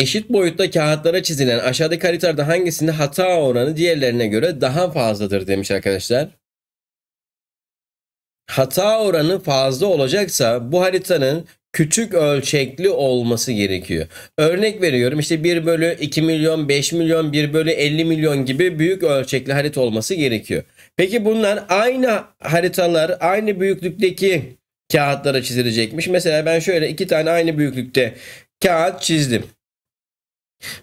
Eşit boyutta kağıtlara çizilen aşağıdaki haritada hangisinde hata oranı diğerlerine göre daha fazladır demiş arkadaşlar. Hata oranı fazla olacaksa bu haritanın küçük ölçekli olması gerekiyor. Örnek veriyorum işte 1 bölü 2 milyon, 5 milyon, 1 bölü 50 milyon gibi büyük ölçekli harita olması gerekiyor. Peki bunlar aynı haritalar aynı büyüklükteki kağıtlara çizilecekmiş. Mesela ben şöyle iki tane aynı büyüklükte kağıt çizdim.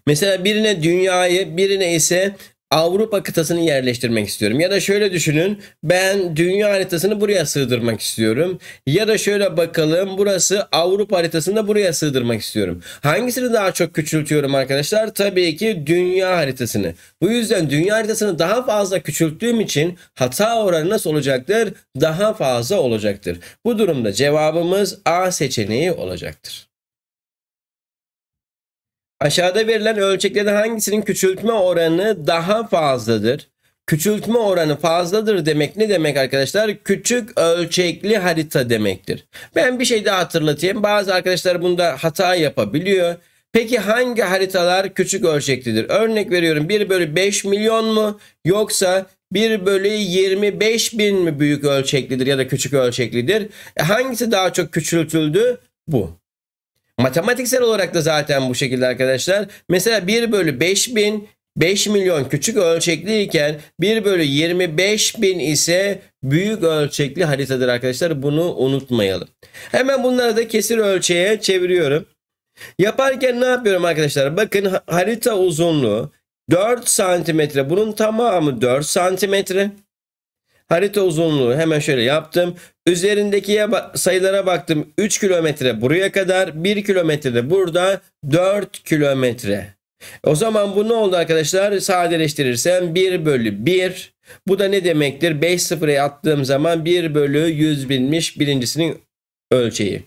Mesela birine dünyayı, birine ise Avrupa kıtasını yerleştirmek istiyorum. Ya da şöyle düşünün. Ben dünya haritasını buraya sığdırmak istiyorum. Ya da şöyle bakalım. Burası Avrupa haritasında buraya sığdırmak istiyorum. Hangisini daha çok küçültüyorum arkadaşlar? Tabii ki dünya haritasını. Bu yüzden dünya haritasını daha fazla küçülttüğüm için hata oranı nasıl olacaktır? Daha fazla olacaktır. Bu durumda cevabımız A seçeneği olacaktır. Aşağıda verilen ölçeklerden hangisinin küçültme oranı daha fazladır? Küçültme oranı fazladır demek ne demek arkadaşlar? Küçük ölçekli harita demektir. Ben bir şey daha hatırlatayım. Bazı arkadaşlar bunda hata yapabiliyor. Peki hangi haritalar küçük ölçeklidir? Örnek veriyorum 1 bölü 5 milyon mu yoksa 1 bölü 25 bin mi büyük ölçeklidir ya da küçük ölçeklidir? E hangisi daha çok küçültüldü? Bu. Matematiksel olarak da zaten bu şekilde arkadaşlar. Mesela 1 bölü 5000 5 milyon küçük ölçekli iken 1 bölü 25 bin ise büyük ölçekli haritadır arkadaşlar. Bunu unutmayalım. Hemen bunları da kesir ölçeğe çeviriyorum. Yaparken ne yapıyorum arkadaşlar? Bakın harita uzunluğu 4 santimetre. Bunun tamamı 4 santimetre. Harita uzunluğu hemen şöyle yaptım. Üzerindeki sayılara baktım. 3 kilometre buraya kadar. 1 kilometre de burada. 4 kilometre. O zaman bu ne oldu arkadaşlar? Sadeleştirirsem 1 bölü 1. Bu da ne demektir? 5 sıfıraya attığım zaman 1 bölü 100 binmiş birincisinin ölçeği.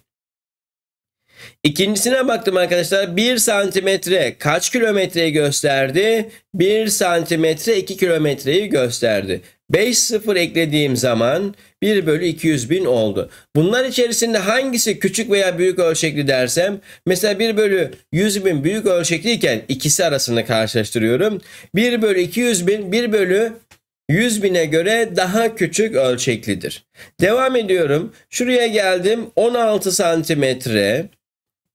İkincisine baktım arkadaşlar. 1 santimetre kaç kilometreyi gösterdi? 1 santimetre 2 kilometreyi gösterdi. 5 sıfır eklediğim zaman 1 bölü 200 bin oldu. Bunlar içerisinde hangisi küçük veya büyük ölçekli dersem mesela 1 bölü 100 bin büyük ölçekliyken ikisi arasında karşılaştırıyorum. 1 bölü 200 bin 1 bölü 100 bine göre daha küçük ölçeklidir. Devam ediyorum. Şuraya geldim 16 santimetre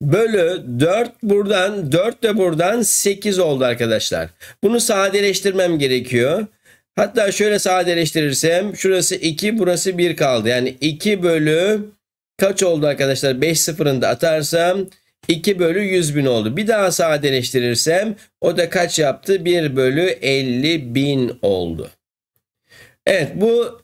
bölü 4 buradan 4 de buradan 8 oldu arkadaşlar. Bunu sadeleştirmem gerekiyor. Hatta şöyle sadeleştirirsem şurası 2 burası 1 kaldı. Yani 2 bölü kaç oldu arkadaşlar? 5 sıfırını da atarsam 2 bölü 100 bin oldu. Bir daha sadeleştirirsem o da kaç yaptı? 1 bölü 50 bin oldu. Evet bu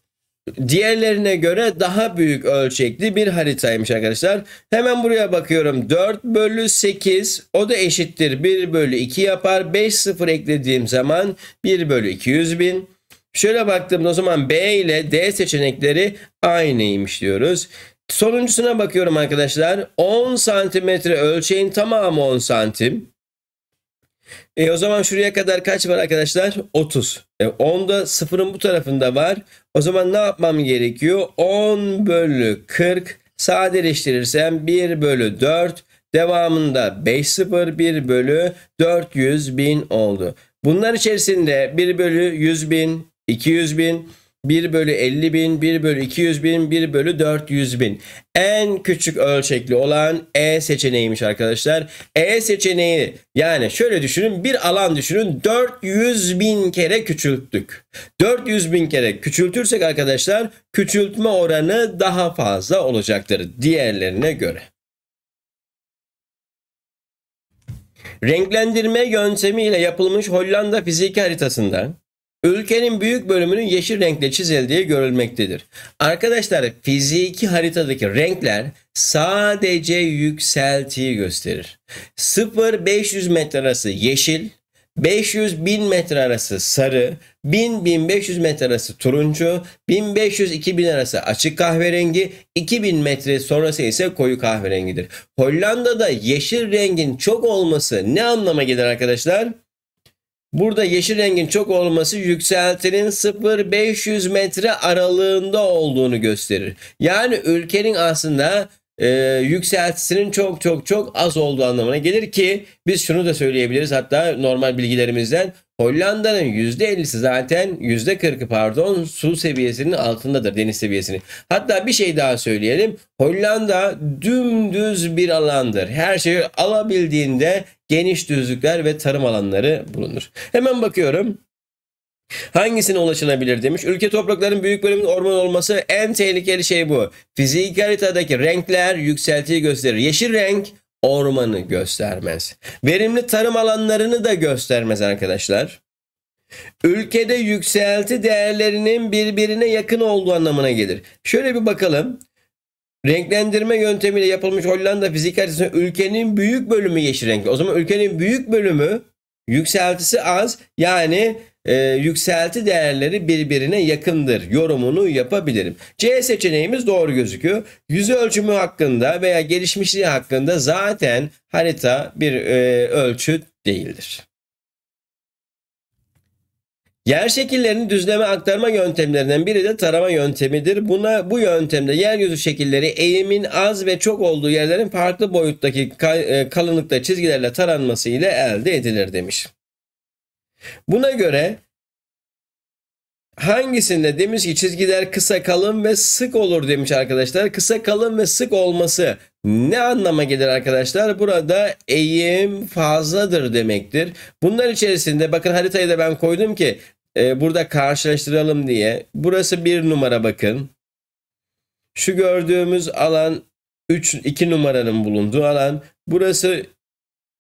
diğerlerine göre daha büyük ölçekli bir haritaymış arkadaşlar. Hemen buraya bakıyorum. 4 bölü 8 o da eşittir 1 bölü 2 yapar. 5 sıfır eklediğim zaman 1 bölü 200 bin. Şöyle baktığımda o zaman B ile D seçenekleri aynıymış diyoruz. Sonuncusuna bakıyorum arkadaşlar. 10 santimetre ölçeğin tamamı 10 santim. E, o zaman şuraya kadar kaç var arkadaşlar? 30. E, 10'da sıfırın bu tarafında var. O zaman ne yapmam gerekiyor? 10 bölü 40 sadeleştirirsem 1 bölü 4 devamında 5 sıfır 1 bölü 400 bin oldu. Bunlar içerisinde 1 bölü 100 bin 200 bin, 1 bölü 50 bin, 1 bölü 200 bin, 1 bölü 400 bin. En küçük ölçekli olan E seçeneğiymiş arkadaşlar. E seçeneği yani şöyle düşünün bir alan düşünün 400 bin kere küçülttük. 400 bin kere küçültürsek arkadaşlar küçültme oranı daha fazla olacaktır diğerlerine göre. Renklendirme yöntemiyle yapılmış Hollanda fiziki haritasında Ülkenin büyük bölümünün yeşil renkle çizildiği görülmektedir. Arkadaşlar fiziki haritadaki renkler sadece yükseltiyi gösterir. 0-500 metre arası yeşil, 500-1000 metre arası sarı, 1000-1500 metre arası turuncu, 1500-2000 arası açık kahverengi, 2000 metre sonrası ise koyu kahverengidir. Hollanda'da yeşil rengin çok olması ne anlama gelir arkadaşlar? Burada yeşil rengin çok olması yükseltinin 0-500 metre aralığında olduğunu gösterir. Yani ülkenin aslında e, yükseltisinin çok çok çok az olduğu anlamına gelir ki biz şunu da söyleyebiliriz hatta normal bilgilerimizden Hollanda'nın %50'si zaten %40'ı pardon su seviyesinin altındadır deniz seviyesini. Hatta bir şey daha söyleyelim. Hollanda dümdüz bir alandır. Her şeyi alabildiğinde geniş düzlükler ve tarım alanları bulunur. Hemen bakıyorum. Hangisine ulaşılabilir demiş. Ülke topraklarının büyük bölümünün orman olması en tehlikeli şey bu. Fizik haritadaki renkler yükseltiyi gösterir. Yeşil renk ormanı göstermez. Verimli tarım alanlarını da göstermez arkadaşlar. Ülkede yükselti değerlerinin birbirine yakın olduğu anlamına gelir. Şöyle bir bakalım. Renklendirme yöntemiyle yapılmış Hollanda fizik haritasında ülkenin büyük bölümü yeşil renkli. O zaman ülkenin büyük bölümü yükseltisi az yani e, yükselti değerleri birbirine yakındır yorumunu yapabilirim. C seçeneğimiz doğru gözüküyor. Yüz ölçümü hakkında veya gelişmişliği hakkında zaten harita bir e, ölçüt değildir. Yer şekillerinin düzleme aktarma yöntemlerinden biri de tarama yöntemidir. Buna bu yöntemde yeryüzü şekilleri eğimin az ve çok olduğu yerlerin farklı boyuttaki e, kalınlıkta çizgilerle taranması ile elde edilir demiş. Buna göre hangisinde demiş ki çizgiler kısa kalın ve sık olur demiş arkadaşlar. Kısa kalın ve sık olması ne anlama gelir arkadaşlar? Burada eğim fazladır demektir. Bunlar içerisinde bakın haritayı da ben koydum ki e, burada karşılaştıralım diye. Burası bir numara bakın. Şu gördüğümüz alan 3 2 numaranın bulunduğu alan. Burası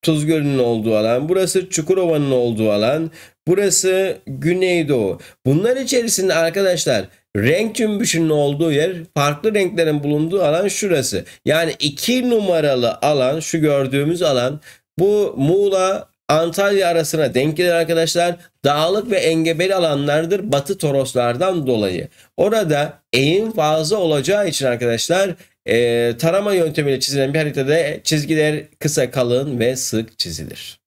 Tuz Gölü'nün olduğu alan, burası Çukurova'nın olduğu alan, burası Güneydoğu. Bunlar içerisinde arkadaşlar renk cümbüşünün olduğu yer farklı renklerin bulunduğu alan şurası. Yani iki numaralı alan şu gördüğümüz alan bu Muğla Antalya arasına denk gelir arkadaşlar. Dağlık ve engebeli alanlardır Batı Toroslardan dolayı. Orada eğim fazla olacağı için arkadaşlar e, tarama yöntemiyle çizilen bir haritada çizgiler kısa kalın ve sık çizilir.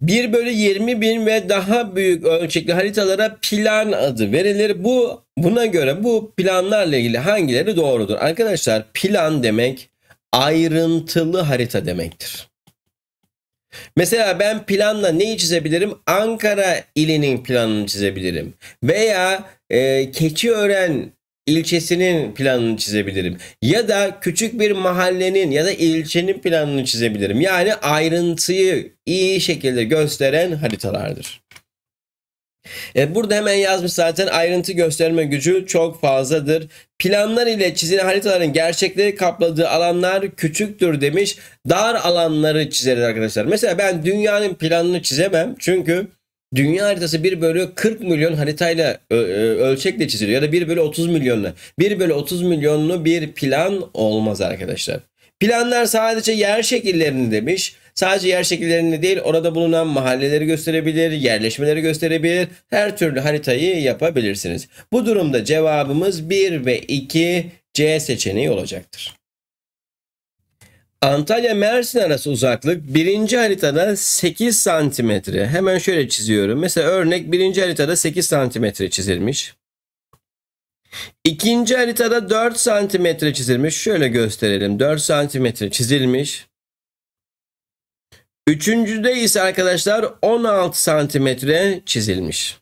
1 bölü 20 bin ve daha büyük ölçekli haritalara plan adı verilir. Bu buna göre bu planlarla ilgili hangileri doğrudur? Arkadaşlar plan demek ayrıntılı harita demektir. Mesela ben planla neyi çizebilirim? Ankara ilinin planını çizebilirim. Veya e, Keçiören ilçesinin planını çizebilirim. Ya da küçük bir mahallenin ya da ilçenin planını çizebilirim. Yani ayrıntıyı iyi şekilde gösteren haritalardır. E burada hemen yazmış zaten ayrıntı gösterme gücü çok fazladır. Planlar ile çizilen haritaların gerçekleri kapladığı alanlar küçüktür demiş. Dar alanları çizeriz arkadaşlar. Mesela ben dünyanın planını çizemem çünkü dünya haritası 1 bölü 40 milyon haritayla ölçekle çiziliyor ya da 1 bölü 30 milyonla. 1 bölü 30 milyonlu bir plan olmaz arkadaşlar. Planlar sadece yer şekillerini demiş. Sadece yer şekillerini değil orada bulunan mahalleleri gösterebilir, yerleşmeleri gösterebilir. Her türlü haritayı yapabilirsiniz. Bu durumda cevabımız 1 ve 2 C seçeneği olacaktır. Antalya Mersin arası uzaklık birinci haritada 8 santimetre. Hemen şöyle çiziyorum. Mesela örnek birinci haritada 8 santimetre çizilmiş. İkinci haritada 4 santimetre çizilmiş. Şöyle gösterelim. 4 santimetre çizilmiş. Üçüncüde ise arkadaşlar 16 santimetre çizilmiş.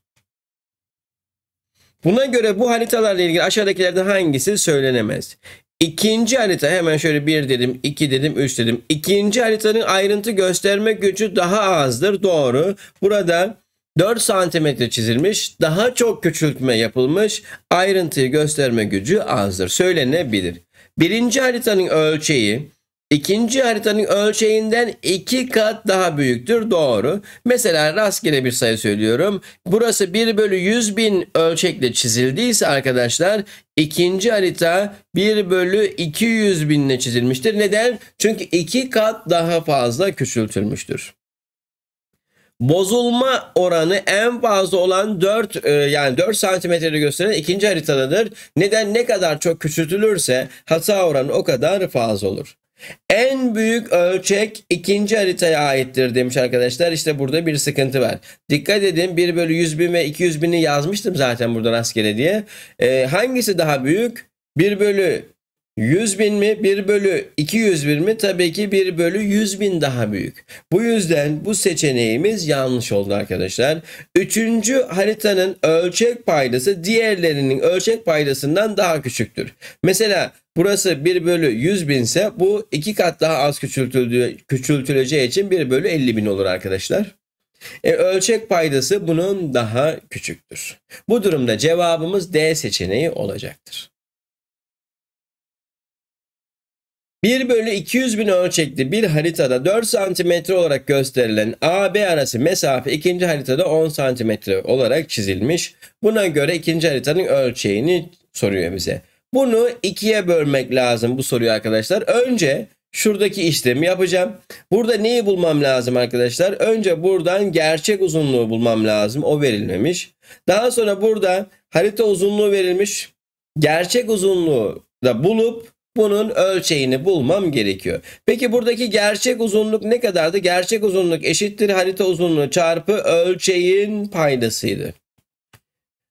Buna göre bu haritalarla ilgili aşağıdakilerden hangisi söylenemez? İkinci harita hemen şöyle bir dedim, iki dedim, üç dedim. İkinci haritanın ayrıntı gösterme gücü daha azdır. Doğru. Burada 4 santimetre çizilmiş, daha çok küçültme yapılmış. Ayrıntıyı gösterme gücü azdır. Söylenebilir. Birinci haritanın ölçeği İkinci haritanın ölçeğinden iki kat daha büyüktür. Doğru. Mesela rastgele bir sayı söylüyorum. Burası 1 bölü 100 bin ölçekle çizildiyse arkadaşlar ikinci harita 1 bölü 200 binle çizilmiştir. Neden? Çünkü iki kat daha fazla küçültülmüştür. Bozulma oranı en fazla olan 4 e, yani 4 santimetreyi gösteren ikinci haritadadır. Neden ne kadar çok küçültülürse hata oranı o kadar fazla olur. En büyük ölçek ikinci haritaya aittir demiş arkadaşlar. İşte burada bir sıkıntı var. Dikkat edin 1 bölü 100 bin ve 200 bini yazmıştım zaten burada rastgele diye. Ee, hangisi daha büyük? 1 bölü 100 bin mi? 1 bölü 200 bin mi? Tabii ki 1 bölü 100 bin daha büyük. Bu yüzden bu seçeneğimiz yanlış oldu arkadaşlar. Üçüncü haritanın ölçek paydası diğerlerinin ölçek paydasından daha küçüktür. Mesela burası 1 bölü 100 bin ise bu iki kat daha az küçültüleceği için 1 bölü 50 bin olur arkadaşlar. E, ölçek paydası bunun daha küçüktür. Bu durumda cevabımız D seçeneği olacaktır. 1 bölü 200 bin ölçekli bir haritada 4 santimetre olarak gösterilen AB arası mesafe ikinci haritada 10 santimetre olarak çizilmiş. Buna göre ikinci haritanın ölçeğini soruyor bize. Bunu ikiye bölmek lazım bu soruyu arkadaşlar. Önce şuradaki işlemi yapacağım. Burada neyi bulmam lazım arkadaşlar? Önce buradan gerçek uzunluğu bulmam lazım. O verilmemiş. Daha sonra burada harita uzunluğu verilmiş. Gerçek uzunluğu da bulup bunun ölçeğini bulmam gerekiyor. Peki buradaki gerçek uzunluk ne kadardı? Gerçek uzunluk eşittir harita uzunluğu çarpı ölçeğin paydasıydı.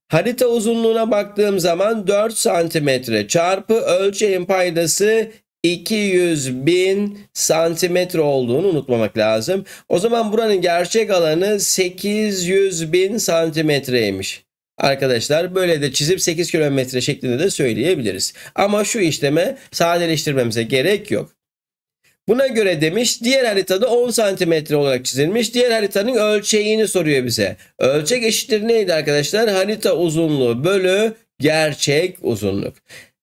Harita uzunluğuna baktığım zaman 4 santimetre çarpı ölçeğin paydası 200 bin santimetre olduğunu unutmamak lazım. O zaman buranın gerçek alanı 800 bin santimetreymiş. Arkadaşlar böyle de çizip 8 kilometre şeklinde de söyleyebiliriz. Ama şu işleme sadeleştirmemize gerek yok. Buna göre demiş diğer haritada 10 santimetre olarak çizilmiş. Diğer haritanın ölçeğini soruyor bize. Ölçek eşittir neydi arkadaşlar? Harita uzunluğu bölü gerçek uzunluk.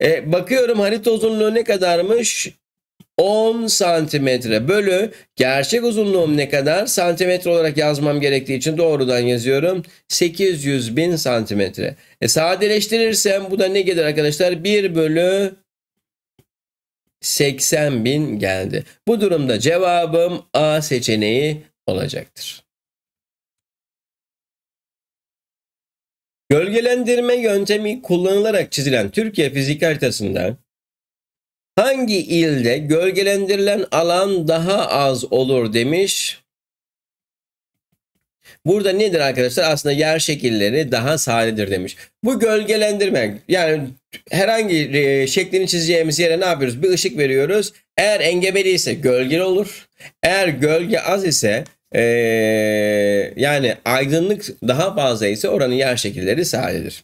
E, bakıyorum harita uzunluğu ne kadarmış? 10 santimetre bölü gerçek uzunluğum ne kadar? Santimetre olarak yazmam gerektiği için doğrudan yazıyorum. 800 bin santimetre. E sadeleştirirsem bu da ne gelir arkadaşlar? 1 bölü 80 bin geldi. Bu durumda cevabım A seçeneği olacaktır. Gölgelendirme yöntemi kullanılarak çizilen Türkiye fizik haritasında Hangi ilde gölgelendirilen alan daha az olur demiş. Burada nedir arkadaşlar? Aslında yer şekilleri daha sadedir demiş. Bu gölgelendirme yani herhangi e, şeklini çizeceğimiz yere ne yapıyoruz? Bir ışık veriyoruz. Eğer engebeli ise gölgeli olur. Eğer gölge az ise ee, yani aydınlık daha fazla ise oranın yer şekilleri sadedir.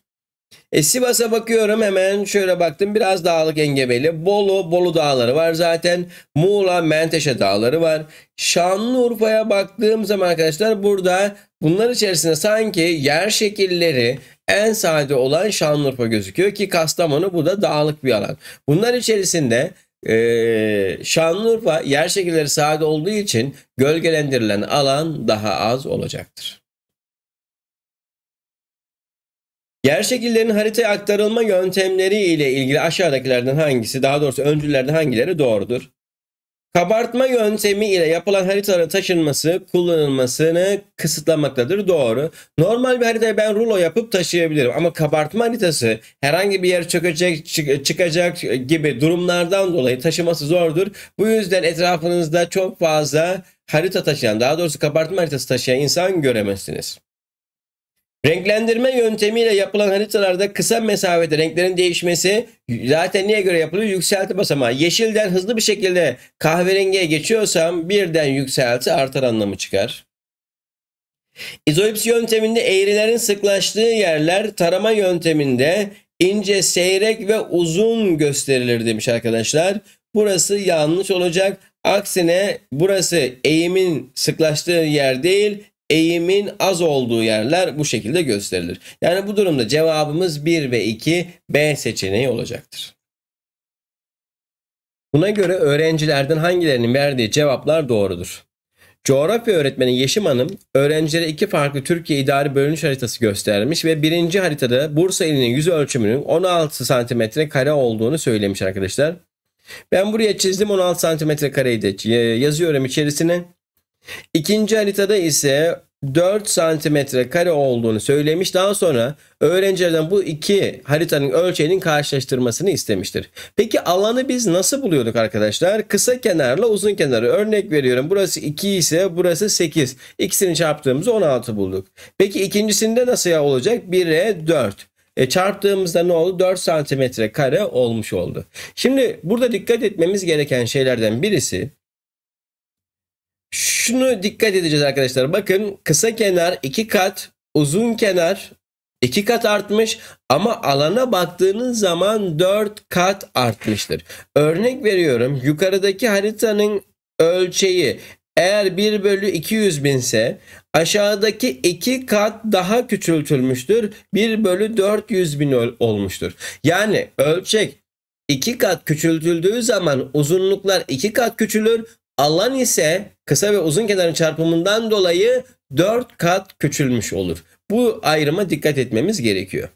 E, Sivas'a bakıyorum hemen şöyle baktım biraz dağlık engebeli. Bolu, Bolu dağları var zaten. Muğla, Menteşe dağları var. Şanlıurfa'ya baktığım zaman arkadaşlar burada bunlar içerisinde sanki yer şekilleri en sade olan Şanlıurfa gözüküyor ki Kastamonu bu da dağlık bir alan. Bunlar içerisinde ee, Şanlıurfa yer şekilleri sade olduğu için gölgelendirilen alan daha az olacaktır. Yer şekillerinin haritaya aktarılma yöntemleri ile ilgili aşağıdakilerden hangisi, daha doğrusu öncülerden hangileri doğrudur? Kabartma yöntemi ile yapılan haritaların taşınması, kullanılmasını kısıtlamaktadır. Doğru. Normal bir haritayı ben rulo yapıp taşıyabilirim ama kabartma haritası herhangi bir yer çökecek, çıkacak gibi durumlardan dolayı taşıması zordur. Bu yüzden etrafınızda çok fazla harita taşıyan, daha doğrusu kabartma haritası taşıyan insan göremezsiniz. Renklendirme yöntemiyle yapılan haritalarda kısa mesafede renklerin değişmesi zaten niye göre yapılıyor? Yükselti basamağı. Yeşilden hızlı bir şekilde kahverengiye geçiyorsam birden yükselti artar anlamı çıkar. İzolips yönteminde eğrilerin sıklaştığı yerler tarama yönteminde ince, seyrek ve uzun gösterilir demiş arkadaşlar. Burası yanlış olacak. Aksine burası eğimin sıklaştığı yer değil, eğimin az olduğu yerler bu şekilde gösterilir. Yani bu durumda cevabımız 1 ve 2 B seçeneği olacaktır. Buna göre öğrencilerden hangilerinin verdiği cevaplar doğrudur? Coğrafya öğretmeni Yeşim Hanım öğrencilere iki farklı Türkiye idari bölünüş haritası göstermiş ve birinci haritada Bursa ilinin yüz ölçümünün 16 santimetre kare olduğunu söylemiş arkadaşlar. Ben buraya çizdim 16 santimetre kareyi de e, yazıyorum içerisine. İkinci haritada ise 4 santimetre kare olduğunu söylemiş. Daha sonra öğrencilerden bu iki haritanın ölçeğinin karşılaştırmasını istemiştir. Peki alanı biz nasıl buluyorduk arkadaşlar? Kısa kenarla uzun kenarı örnek veriyorum. Burası 2 ise burası 8. İkisini çarptığımızda 16 bulduk. Peki ikincisinde nasıl olacak? 1'e 4. E çarptığımızda ne oldu? 4 santimetre kare olmuş oldu. Şimdi burada dikkat etmemiz gereken şeylerden birisi şunu dikkat edeceğiz arkadaşlar. Bakın kısa kenar iki kat, uzun kenar iki kat artmış ama alana baktığınız zaman dört kat artmıştır. Örnek veriyorum yukarıdaki haritanın ölçeği eğer 1 bölü 200 bin ise aşağıdaki 2 kat daha küçültülmüştür. 1 bölü 400 bin olmuştur. Yani ölçek 2 kat küçültüldüğü zaman uzunluklar 2 kat küçülür. Alan ise kısa ve uzun kenarın çarpımından dolayı 4 kat küçülmüş olur. Bu ayrıma dikkat etmemiz gerekiyor.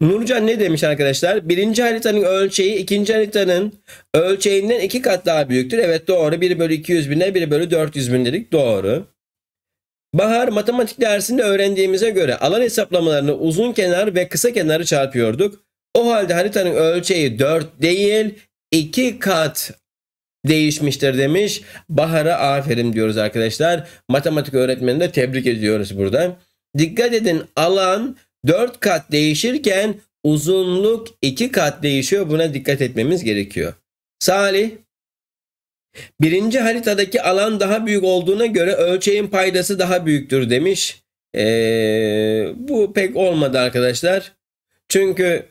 Nurcan ne demiş arkadaşlar? Birinci haritanın ölçeği ikinci haritanın ölçeğinden iki kat daha büyüktür. Evet doğru. 1 bölü 200 bine 1 bölü 400 bin dedik. Doğru. Bahar matematik dersinde öğrendiğimize göre alan hesaplamalarını uzun kenar ve kısa kenarı çarpıyorduk. O halde haritanın ölçeği 4 değil 2 kat değişmiştir demiş. Bahar'a aferin diyoruz arkadaşlar. Matematik öğretmenini de tebrik ediyoruz burada. Dikkat edin alan 4 kat değişirken uzunluk 2 kat değişiyor. Buna dikkat etmemiz gerekiyor. Salih Birinci haritadaki alan daha büyük olduğuna göre ölçeğin paydası daha büyüktür demiş. Ee, bu pek olmadı arkadaşlar. Çünkü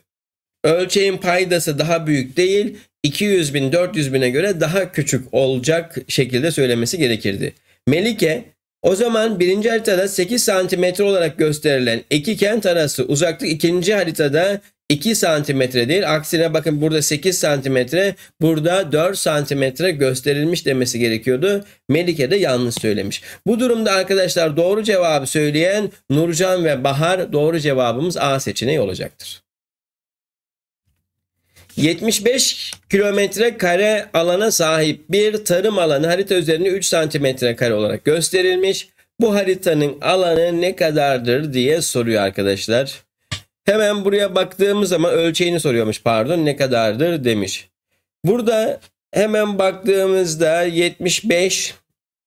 ölçeğin paydası daha büyük değil. 200 bin 400 bine göre daha küçük olacak şekilde söylemesi gerekirdi. Melike o zaman birinci haritada 8 santimetre olarak gösterilen iki kent arası uzaklık ikinci haritada 2 santimetre değil. Aksine bakın burada 8 santimetre, burada 4 santimetre gösterilmiş demesi gerekiyordu. Melike de yanlış söylemiş. Bu durumda arkadaşlar doğru cevabı söyleyen Nurcan ve Bahar doğru cevabımız A seçeneği olacaktır. 75 kilometre kare alana sahip bir tarım alanı harita üzerinde 3 santimetre kare olarak gösterilmiş. Bu haritanın alanı ne kadardır diye soruyor arkadaşlar. Hemen buraya baktığımız zaman ölçeğini soruyormuş pardon ne kadardır demiş. Burada hemen baktığımızda 75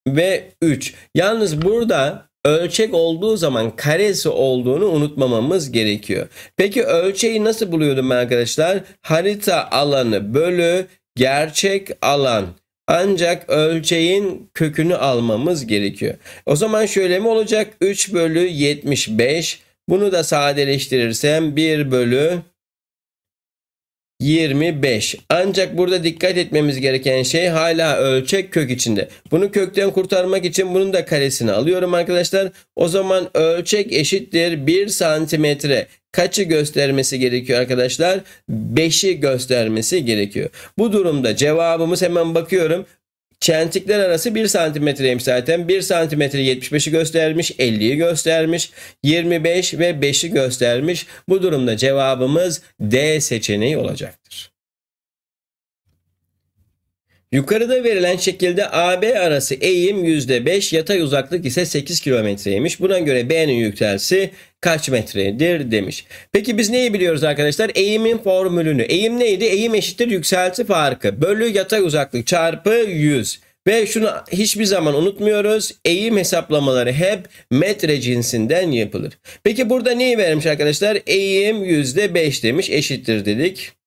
ve 3. Yalnız burada ölçek olduğu zaman karesi olduğunu unutmamamız gerekiyor. Peki ölçeği nasıl buluyordum arkadaşlar? Harita alanı bölü gerçek alan. Ancak ölçeğin kökünü almamız gerekiyor. O zaman şöyle mi olacak? 3 bölü 75. Bunu da sadeleştirirsem 1 bölü 25. Ancak burada dikkat etmemiz gereken şey hala ölçek kök içinde. Bunu kökten kurtarmak için bunun da karesini alıyorum arkadaşlar. O zaman ölçek eşittir 1 santimetre. Kaçı göstermesi gerekiyor arkadaşlar? 5'i göstermesi gerekiyor. Bu durumda cevabımız hemen bakıyorum. Çentikler arası 1 santimetreymiş zaten. 1 santimetre 75'i göstermiş, 50'yi göstermiş, 25 ve 5'i göstermiş. Bu durumda cevabımız D seçeneği olacaktır. Yukarıda verilen şekilde AB arası eğim %5, yatay uzaklık ise 8 kilometreymiş. Buna göre B'nin yükselsi kaç metredir demiş. Peki biz neyi biliyoruz arkadaşlar? Eğimin formülünü. Eğim neydi? Eğim eşittir yükselti farkı. Bölü yatay uzaklık çarpı 100. Ve şunu hiçbir zaman unutmuyoruz. Eğim hesaplamaları hep metre cinsinden yapılır. Peki burada neyi vermiş arkadaşlar? Eğim %5 demiş eşittir dedik.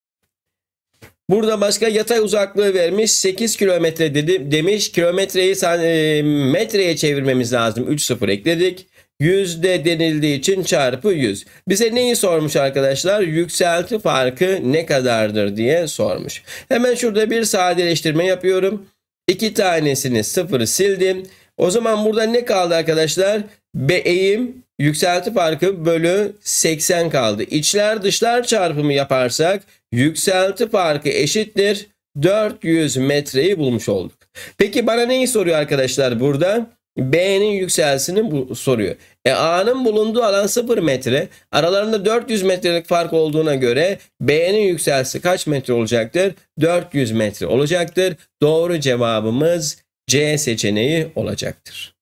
Burada başka yatay uzaklığı vermiş 8 kilometre dedi, demiş. Kilometreyi e, metreye çevirmemiz lazım. 3 sıfır ekledik. Yüzde denildiği için çarpı 100. Bize neyi sormuş arkadaşlar? Yükselti farkı ne kadardır diye sormuş. Hemen şurada bir sadeleştirme yapıyorum. İki tanesini sıfır sildim. O zaman burada ne kaldı arkadaşlar? Be eğim yükselti farkı bölü 80 kaldı. İçler dışlar çarpımı yaparsak yükselti farkı eşittir 400 metreyi bulmuş olduk. Peki bana neyi soruyor arkadaşlar burada? B'nin yükselsini bu, soruyor. E A'nın bulunduğu alan 0 metre. Aralarında 400 metrelik fark olduğuna göre B'nin yükselsi kaç metre olacaktır? 400 metre olacaktır. Doğru cevabımız C seçeneği olacaktır.